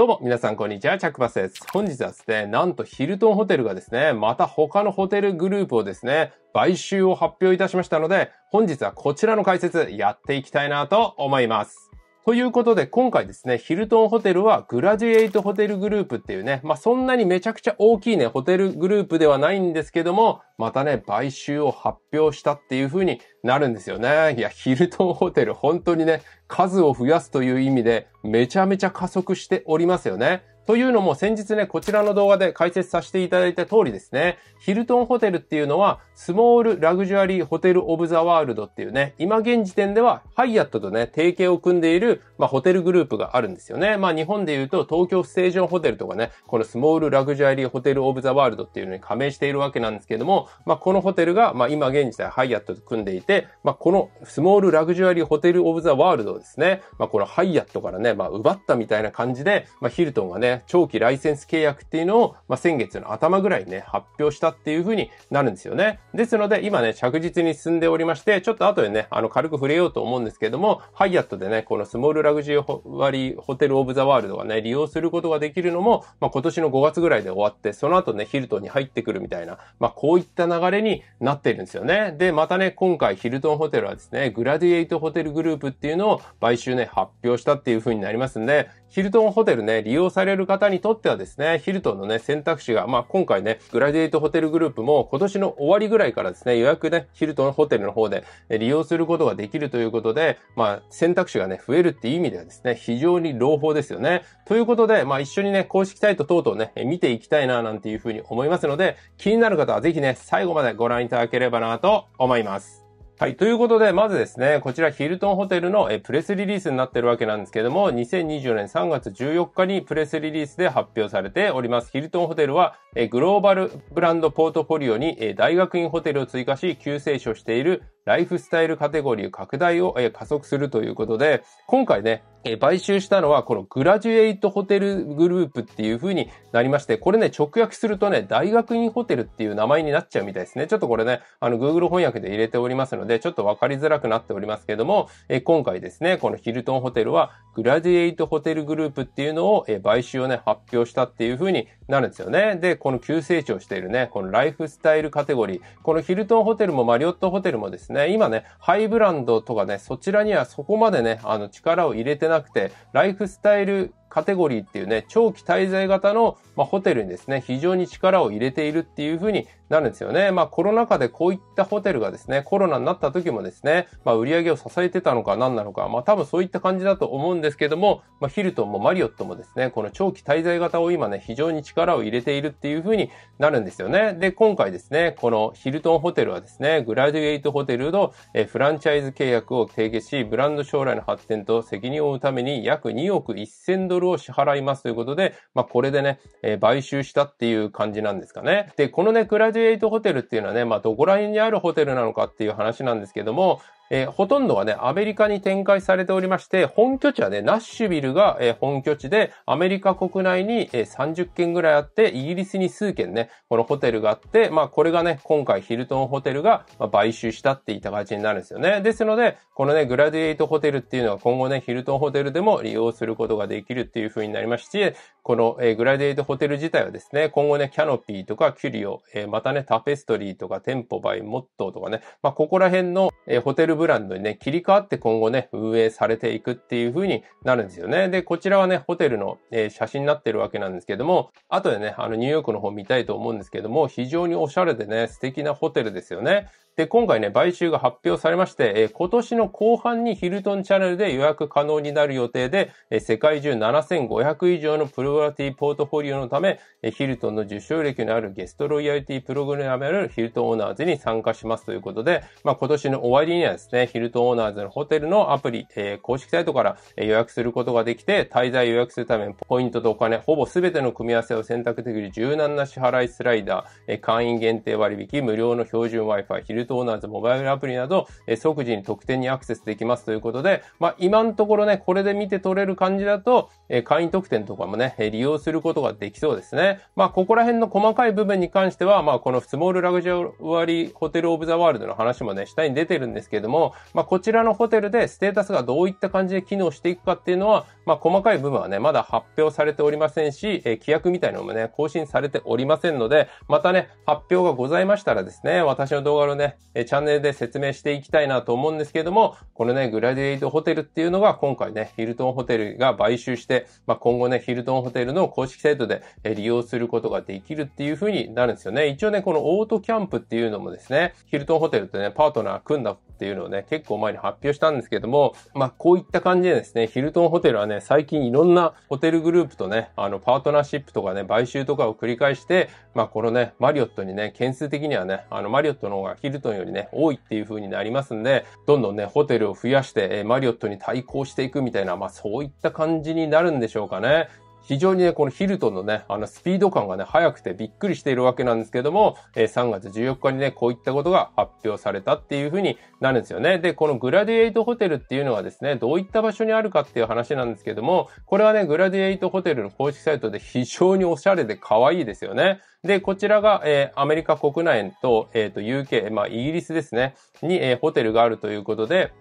どうも、皆さん、こんにちは。チャックバスです。本日はですね、なんとヒルトンホテルがですね、また他のホテルグループをですね、買収を発表いたしましたので、本日はこちらの解説やっていきたいなと思います。ということで、今回ですね、ヒルトンホテルはグラデュエイトホテルグループっていうね、まあ、そんなにめちゃくちゃ大きいね、ホテルグループではないんですけども、またね、買収を発表したっていう風になるんですよね。いや、ヒルトンホテル、本当にね、数を増やすという意味で、めちゃめちゃ加速しておりますよね。というのも先日ね、こちらの動画で解説させていただいた通りですね、ヒルトンホテルっていうのは、スモールラグジュアリーホテルオブザワールドっていうね、今現時点ではハイアットとね、提携を組んでいる、まあ、ホテルグループがあるんですよね。まあ、日本で言うと東京ステージョンホテルとかね、このスモールラグジュアリーホテルオブザワールドっていうのに加盟しているわけなんですけども、まあ、このホテルが、まあ、今現時点ハイアットと組んでいて、まあ、このスモールラグジュアリーホテルオブザワールドをですね、まあ、このハイアットからね、まあ、奪ったみたいな感じで、まあ、ヒルトンがね、長期ライセンス契約っていうのを、まあ、先月の頭ぐらいにね、発表したっていう風になるんですよね。ですので、今ね、着実に進んでおりまして、ちょっと後でね、あの、軽く触れようと思うんですけども、ハイアットでね、このスモールラグジュアリーホテルオブザワールドがね、利用することができるのも、まあ、今年の5月ぐらいで終わって、その後ね、ヒルトンに入ってくるみたいな、まあ、こういった流れになってるんですよね。で、またね、今回ヒルトンホテルはですね、グラディエイトホテルグループっていうのを買収ね、発表したっていう風になりますんで、ヒルトンホテルね、利用される方にとってはですね、ヒルトンのね、選択肢が、まあ、今回ね、グラディエイトホテルグループも今年の終わりぐらいからですね、予約ね、ヒルトンホテルの方で利用することができるということで、まあ、選択肢がね、増えるっていう意味ではですね、非常に朗報ですよね。ということで、まあ、一緒にね、公式サイト等々ね、見ていきたいな、なんていうふうに思いますので、気になる方はぜひね、最後までご覧いただければなと思います。はい。ということで、まずですね、こちらヒルトンホテルのえプレスリリースになってるわけなんですけども、2 0 2 0年3月14日にプレスリリースで発表されております。ヒルトンホテルはえグローバルブランドポートフォリオにえ大学院ホテルを追加し、急成長しているライフスタイルカテゴリー拡大を加速するということで、今回ね、買収したのは、このグラジュエイトホテルグループっていう風になりまして、これね、直訳するとね、大学院ホテルっていう名前になっちゃうみたいですね。ちょっとこれね、あの、Google 翻訳で入れておりますので、ちょっとわかりづらくなっておりますけども、え今回ですね、このヒルトンホテルは、グラデュエイトホテルグループっていうのを、え買収をね、発表したっていう風になるんですよね。で、この急成長しているね、このライフスタイルカテゴリー、このヒルトンホテルもマリオットホテルもですね、ですね。今ね、ハイブランドとかね、そちらにはそこまでね、あの力を入れてなくて、ライフスタイルカテゴリーっていうね、長期滞在型の、まあ、ホテルにですね、非常に力を入れているっていうふうになるんですよね。まあコロナ禍でこういったホテルがですね、コロナになった時もですね、まあ売り上げを支えてたのか何なのか、まあ多分そういった感じだと思うんですけども、まあヒルトンもマリオットもですね、この長期滞在型を今ね、非常に力を入れているっていうふうになるんですよね。で、今回ですね、このヒルトンホテルはですね、グラデュエイトホテルのフランチャイズ契約を締結し、ブランド将来の発展と責任を負うために約2億1000ドルドルを支払いますということで、まあ、これでね、えー、買収したっていう感じなんですかね。で、このね、グラデュエイトホテルっていうのはね、まあ、どこら辺にあるホテルなのかっていう話なんですけども、えー、ほとんどはね、アメリカに展開されておりまして、本拠地はね、ナッシュビルが、えー、本拠地で、アメリカ国内に、えー、30件ぐらいあって、イギリスに数件ね、このホテルがあって、まあこれがね、今回ヒルトンホテルが、まあ、買収したっていった形になるんですよね。ですので、このね、グラディエイトホテルっていうのは今後ね、ヒルトンホテルでも利用することができるっていう風になりまして、この、グラデイトホテル自体はですね、今後ね、キャノピーとかキュリオ、またね、タペストリーとかテンポバイモットーとかね、まあ、ここら辺の、ホテルブランドにね、切り替わって今後ね、運営されていくっていう風になるんですよね。で、こちらはね、ホテルの、写真になってるわけなんですけども、後でね、あの、ニューヨークの方見たいと思うんですけども、非常におしゃれでね、素敵なホテルですよね。で、今回ね、買収が発表されまして、えー、今年の後半にヒルトンチャンネルで予約可能になる予定で、えー、世界中7500以上のプログラティポートフォリオのため、えー、ヒルトンの受賞歴のあるゲストロイヤリティプログラムあるヒルトンオーナーズに参加しますということで、まあ、今年の終わりにはですね、ヒルトンオーナーズのホテルのアプリ、えー、公式サイトから予約することができて、滞在予約するためにポイントとお金、ほぼ全ての組み合わせを選択できる柔軟な支払いスライダー、えー、会員限定割引、無料の標準 Wi-Fi、ヒルトントオーナーズモバイルアプリなど、え即時に特典にアクセスできますということで、まあ、今のところね、これで見て取れる感じだと、え会員特典とかもね、え利用することができそうですね。まあ、ここら辺の細かい部分に関しては、まあ、このスモールラグジュアリーホテルオブザワールドの話もね、下に出てるんですけども、まあ、こちらのホテルでステータスがどういった感じで機能していくかっていうのは、まあ、細かい部分はね、まだ発表されておりませんし、え規約みたいなのもね、更新されておりませんので、またね、発表がございましたらですね、私の動画のね、えチャンネルで説明していきたいなと思うんですけれども、このね、グラディエイトホテルっていうのが今回ね、ヒルトンホテルが買収して、まあ、今後ね、ヒルトンホテルの公式サイトで利用することができるっていう風になるんですよね。一応ね、このオートキャンプっていうのもですね、ヒルトンホテルとね、パートナー組んだっていうのをね、結構前に発表したんですけども、まあ、こういった感じでですね、ヒルトンホテルはね、最近いろんなホテルグループとね、あの、パートナーシップとかね、買収とかを繰り返して、まあ、このね、マリオットにね、件数的にはね、あの、マリオットの方がヒルトンよりね、多いっていう風になりますんで、どんどんね、ホテルを増やして、えマリオットに対抗していくみたいな、まあ、そういった感じになるんでしょうかね。非常にね、このヒルトンのね、あのスピード感がね、速くてびっくりしているわけなんですけども、えー、3月14日にね、こういったことが発表されたっていうふうになるんですよね。で、このグラディエイトホテルっていうのはですね、どういった場所にあるかっていう話なんですけども、これはね、グラディエイトホテルの公式サイトで非常におしゃれで可愛いですよね。で、こちらが、えー、アメリカ国内と、えっ、ー、と、UK、まあ、イギリスですね、に、えー、ホテルがあるということで、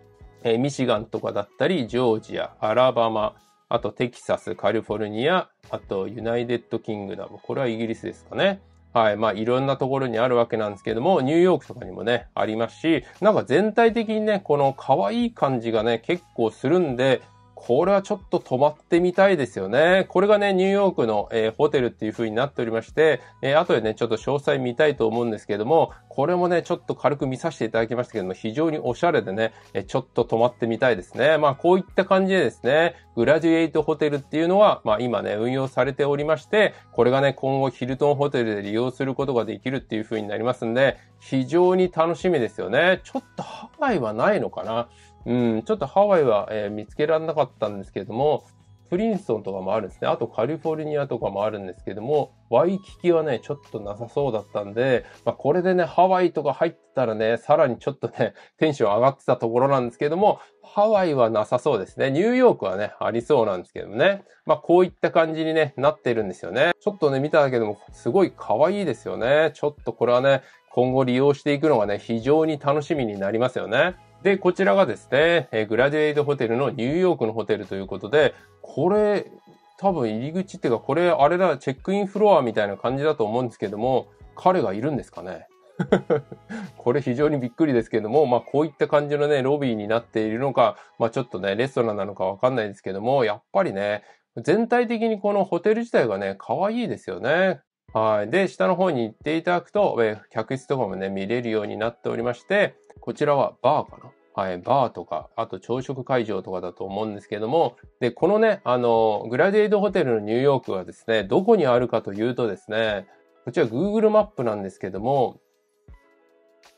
えー、ミシガンとかだったり、ジョージア、アラバマ、あとテキサス、カリフォルニア、あとユナイテッドキングダム。これはイギリスですかね。はい。まあ、いろんなところにあるわけなんですけども、ニューヨークとかにもね、ありますし、なんか全体的にね、この可愛い感じがね、結構するんで、これはちょっと泊まってみたいですよね。これがね、ニューヨークの、えー、ホテルっていう風になっておりまして、えー、後でね、ちょっと詳細見たいと思うんですけれども、これもね、ちょっと軽く見させていただきましたけども、非常におしゃれでね、えー、ちょっと泊まってみたいですね。まあ、こういった感じでですね、グラデュエイトホテルっていうのは、まあ、今ね、運用されておりまして、これがね、今後ヒルトンホテルで利用することができるっていう風になりますんで、非常に楽しみですよね。ちょっとハワイはないのかなうん、ちょっとハワイは、えー、見つけられなかったんですけれども、プリンストンとかもあるんですね。あとカリフォルニアとかもあるんですけども、ワイキキはね、ちょっとなさそうだったんで、まあ、これでね、ハワイとか入ってたらね、さらにちょっとね、テンション上がってたところなんですけども、ハワイはなさそうですね。ニューヨークはね、ありそうなんですけどもね。まあ、こういった感じに、ね、なってるんですよね。ちょっとね、見ただけでも、すごい可愛いですよね。ちょっとこれはね、今後利用していくのがね、非常に楽しみになりますよね。で、こちらがですね、えー、グラディエイドホテルのニューヨークのホテルということで、これ、多分入り口っていうか、これ、あれだ、チェックインフロアみたいな感じだと思うんですけども、彼がいるんですかね これ非常にびっくりですけども、まあこういった感じのね、ロビーになっているのか、まあちょっとね、レストランなのかわかんないですけども、やっぱりね、全体的にこのホテル自体がね、可愛いですよね。はい。で、下の方に行っていただくと、え客室とかもね、見れるようになっておりまして、こちらはバーかなはい、バーとか、あと朝食会場とかだと思うんですけども、で、このね、あの、グラディエイドホテルのニューヨークはですね、どこにあるかというとですね、こちら Google マップなんですけども、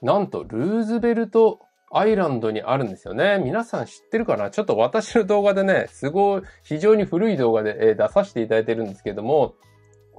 なんとルーズベルトアイランドにあるんですよね。皆さん知ってるかなちょっと私の動画でね、すごい、非常に古い動画で出させていただいてるんですけども、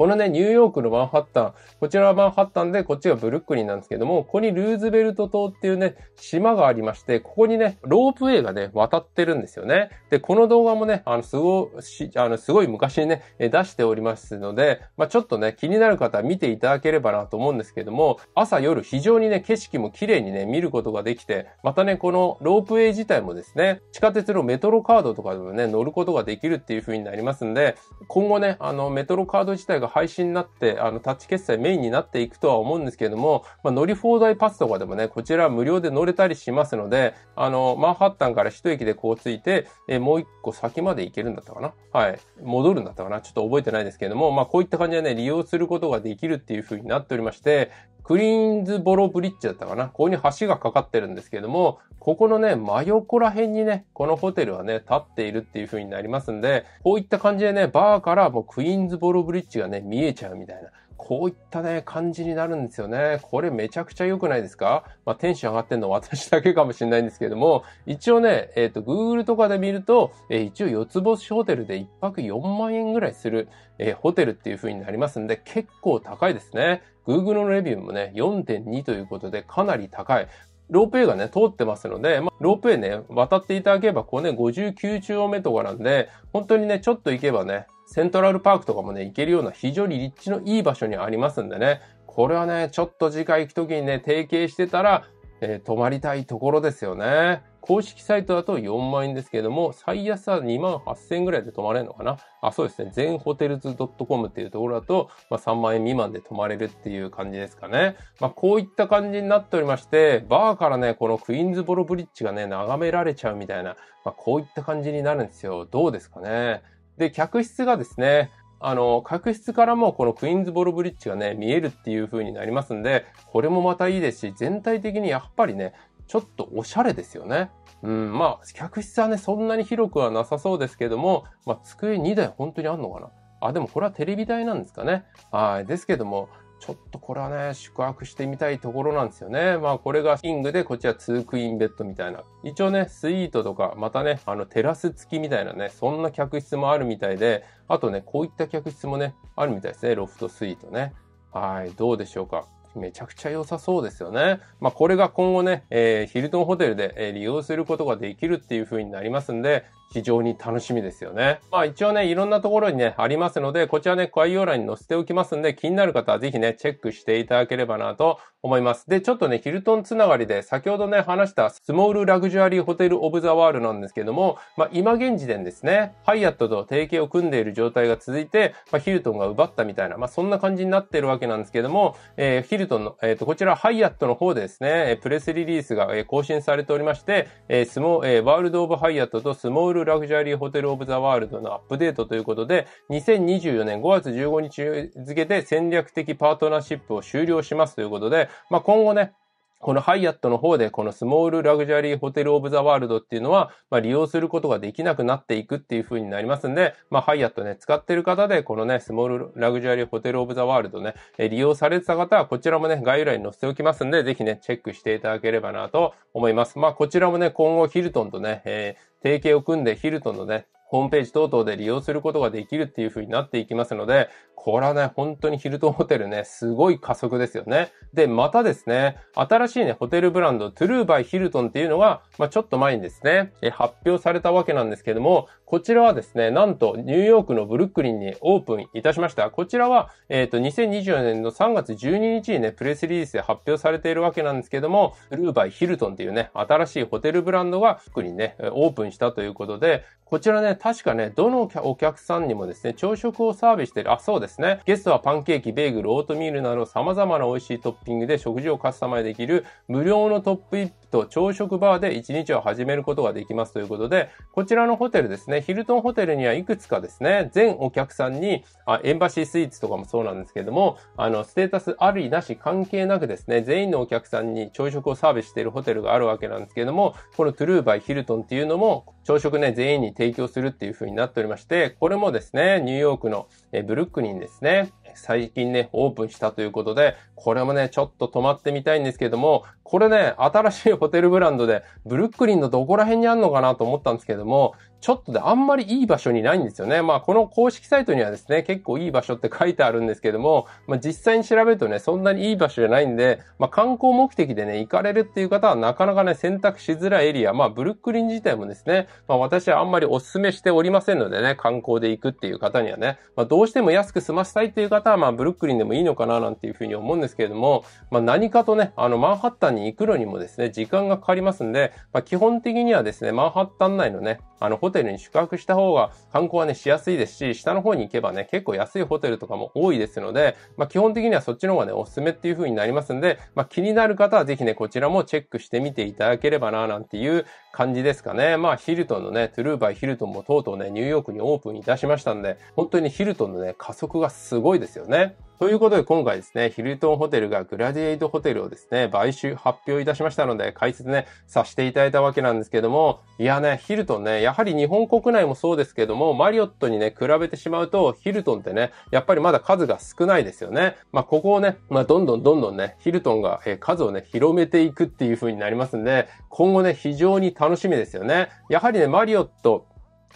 このね、ニューヨークのマンハッタン、こちらはマンハッタンで、こっちがブルックリンなんですけども、ここにルーズベルト島っていうね、島がありまして、ここにね、ロープウェイがね、渡ってるんですよね。で、この動画もね、あの、すご、し、あの、すごい昔にね、出しておりますので、まあ、ちょっとね、気になる方は見ていただければなと思うんですけども、朝夜非常にね、景色も綺麗にね、見ることができて、またね、このロープウェイ自体もですね、地下鉄のメトロカードとかでもね、乗ることができるっていう風になりますんで、今後ね、あの、メトロカード自体が廃止になって、あの、タッチ決済メインになっていくとは思うんですけれども、まあ、乗り放題パスとかでもね、こちら無料で乗れたりしますので、あの、マンハッタンから一駅でこうついて、えもう一個先まで行けるんだったかなはい。戻るんだったかなちょっと覚えてないですけれども、まあ、こういった感じでね、利用することができるっていう風になっておりまして、クリーンズボロブリッジだったかな。ここに橋がかかってるんですけども、ここのね、真横ら辺にね、このホテルはね、立っているっていう風になりますんで、こういった感じでね、バーからもうクイーンズボロブリッジがね、見えちゃうみたいな。こういったね、感じになるんですよね。これめちゃくちゃ良くないですかまあ、テンション上がってんの私だけかもしれないんですけれども、一応ね、えっ、ー、と、Google とかで見ると、えー、一応四つ星ホテルで1泊4万円ぐらいする、えー、ホテルっていう風になりますんで、結構高いですね。Google のレビューもね、4.2ということで、かなり高い。ロープウェイがね、通ってますので、まあ、ロープウェイね、渡っていただければ、こうね、59丁目とかなんで、本当にね、ちょっと行けばね、セントラルパークとかもね、行けるような非常に立地のいい場所にありますんでね、これはね、ちょっと次回行くときにね、提携してたら、えー、泊まりたいところですよね。公式サイトだと4万円ですけれども、最安は2万8000円ぐらいで泊まれるのかなあ、そうですね。全ホテルズ .com っていうところだと、まあ、3万円未満で泊まれるっていう感じですかね。まあ、こういった感じになっておりまして、バーからね、このクイーンズボロブリッジがね、眺められちゃうみたいな、まあ、こういった感じになるんですよ。どうですかねで、客室がですね、あの、客室からもこのクイーンズボロブリッジがね、見えるっていう風になりますんで、これもまたいいですし、全体的にやっぱりね、ちょっとおしゃれですよね。うん、まあ、客室はね、そんなに広くはなさそうですけども、まあ、机2台本当にあんのかなあ、でもこれはテレビ台なんですかね。はい。ですけども、ちょっとこれはね、宿泊してみたいところなんですよね。まあこれがキングで、こっちは2クイーンベッドみたいな。一応ね、スイートとか、またね、あのテラス付きみたいなね、そんな客室もあるみたいで、あとね、こういった客室もね、あるみたいですね。ロフトスイートね。はい、どうでしょうか。めちゃくちゃ良さそうですよね。まあ、これが今後ね、えー、ヒルトンホテルで、えー、利用することができるっていう風になりますんで、非常に楽しみですよね。まあ一応ね、いろんなところにね、ありますので、こちらね、概要欄に載せておきますんで、気になる方はぜひね、チェックしていただければなと思います。で、ちょっとね、ヒルトンつながりで、先ほどね、話したスモールラグジュアリーホテルオブザワールなんですけども、まあ、今現時点ですね、ハイアットと提携を組んでいる状態が続いて、まあ、ヒルトンが奪ったみたいな、まあ、そんな感じになってるわけなんですけども、えー、ヒルトンの、えっ、ー、と、こちらハイアットの方でですね、プレスリリースが更新されておりまして、えー、スモ、えー、ワールドオブハイアットとスモールラグジュアリーホテルオブザワールドのアップデートということで、2024年5月15日付で戦略的パートナーシップを終了しますということで、まあ、今後ね、このハイアットの方で、このスモールラグジュアリーホテルオブザワールドっていうのは、まあ、利用することができなくなっていくっていう風になりますんで、まあ、ハイアットね、使ってる方で、このね、スモールラグジュアリーホテルオブザワールドね、利用されてた方は、こちらもね、概要欄に載せておきますんで、ぜひね、チェックしていただければなと思います。まあ、こちらもね、今後ヒルトンとね、えー、提携を組んでヒルトンのね、ホームページ等々で利用することができるっていう風になっていきますので、これはね、本当にヒルトンホテルね、すごい加速ですよね。で、またですね、新しいね、ホテルブランド、トゥルーバイヒルトンっていうのが、まあ、ちょっと前にですね、発表されたわけなんですけども、こちらはですね、なんとニューヨークのブルックリンにオープンいたしました。こちらは、えっ、ー、と、2024年の3月12日にね、プレスリリースで発表されているわけなんですけども、トゥルーバイヒルトンっていうね、新しいホテルブランドが、ブルックリンね、オープンしたということで、こちらね、確かね、どのお客さんにもですね、朝食をサービスしてる。あ、そうですね。ゲストはパンケーキ、ベーグル、オートミールなど様々な美味しいトッピングで食事をカスタマイズできる無料のトップと朝食バーで一日を始めることができますということで、こちらのホテルですね、ヒルトンホテルにはいくつかですね、全お客さんに、あエンバシースイーツとかもそうなんですけども、あの、ステータスありなし関係なくですね、全員のお客さんに朝食をサービスしているホテルがあるわけなんですけども、このトゥルーバイヒルトンっていうのも、朝食ね、全員に提供するっていう風になっておりまして、これもですね、ニューヨークのブルックリンですね、最近ね、オープンしたということで、これもね、ちょっと止まってみたいんですけども、これね、新しいホテルブランドで、ブルックリンのどこら辺にあんのかなと思ったんですけども、ちょっとであんまりいい場所にないんですよね。まあこの公式サイトにはですね、結構いい場所って書いてあるんですけども、まあ実際に調べるとね、そんなにいい場所じゃないんで、まあ観光目的でね、行かれるっていう方はなかなかね、選択しづらいエリア、まあブルックリン自体もですね、まあ私はあんまりお勧めしておりませんのでね、観光で行くっていう方にはね、まあどうしても安く済ませたいっていう方は、まあブルックリンでもいいのかななんていうふうに思うんですけれども、まあ何かとね、あのマンハッタンに行くのにもですね、時間がかかりますんで、まあ基本的にはですね、マンハッタン内のね、あの、ホテルに宿泊した方が観光はね、しやすいですし、下の方に行けばね、結構安いホテルとかも多いですので、まあ、基本的にはそっちの方がね、おすすめっていう風になりますんで、まあ、気になる方はぜひね、こちらもチェックしてみていただければな、なんていう感じですかね。まあ、ヒルトンのね、トゥルーバイヒルトンもとうとうね、ニューヨークにオープンいたしましたんで、本当にヒルトンのね、加速がすごいですよね。ということで今回ですね、ヒルトンホテルがグラディエイトホテルをですね、買収発表いたしましたので、解説ね、させていただいたわけなんですけども、いやね、ヒルトンね、やはり日本国内もそうですけども、マリオットにね、比べてしまうと、ヒルトンってね、やっぱりまだ数が少ないですよね。まあ、ここをね、まあ、どんどんどんどんね、ヒルトンが、え数をね、広めていくっていう風になりますんで、今後ね、非常に楽しみですよね。やはりね、マリオット、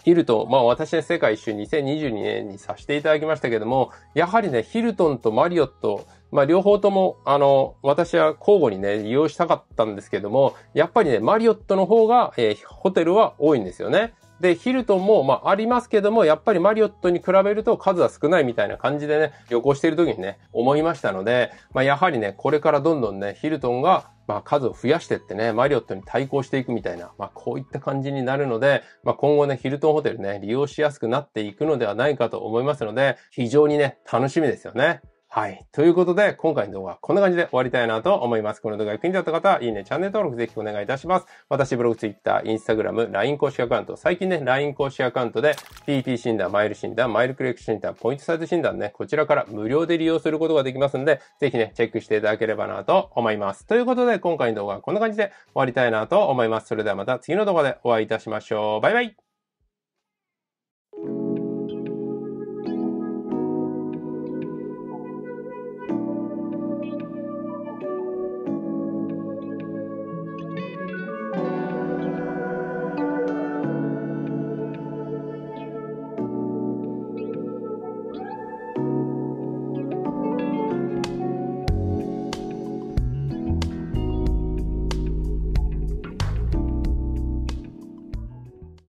ヒルトン、まあ私ね、世界一周2022年にさせていただきましたけども、やはりね、ヒルトンとマリオット、まあ両方とも、あの、私は交互にね、利用したかったんですけども、やっぱりね、マリオットの方が、えー、ホテルは多いんですよね。で、ヒルトンも、まあ、ありますけども、やっぱりマリオットに比べると数は少ないみたいな感じでね、旅行している時にね、思いましたので、まあ、やはりね、これからどんどんね、ヒルトンが、まあ、数を増やしてってね、マリオットに対抗していくみたいな、まあ、こういった感じになるので、まあ、今後ね、ヒルトンホテルね、利用しやすくなっていくのではないかと思いますので、非常にね、楽しみですよね。はい。ということで、今回の動画はこんな感じで終わりたいなと思います。この動画が気になった方は、いいね、チャンネル登録ぜひお願いいたします。私、ブログ、ツイッター、インスタグラム、LINE 公式アカウント、最近ね、LINE 公式アカウントで、PP 診断、マイル診断、マイルクレック診断、ポイントサイト診断ね、こちらから無料で利用することができますんで、ぜひね、チェックしていただければなと思います。ということで、今回の動画はこんな感じで終わりたいなと思います。それではまた次の動画でお会いいたしましょう。バイバイ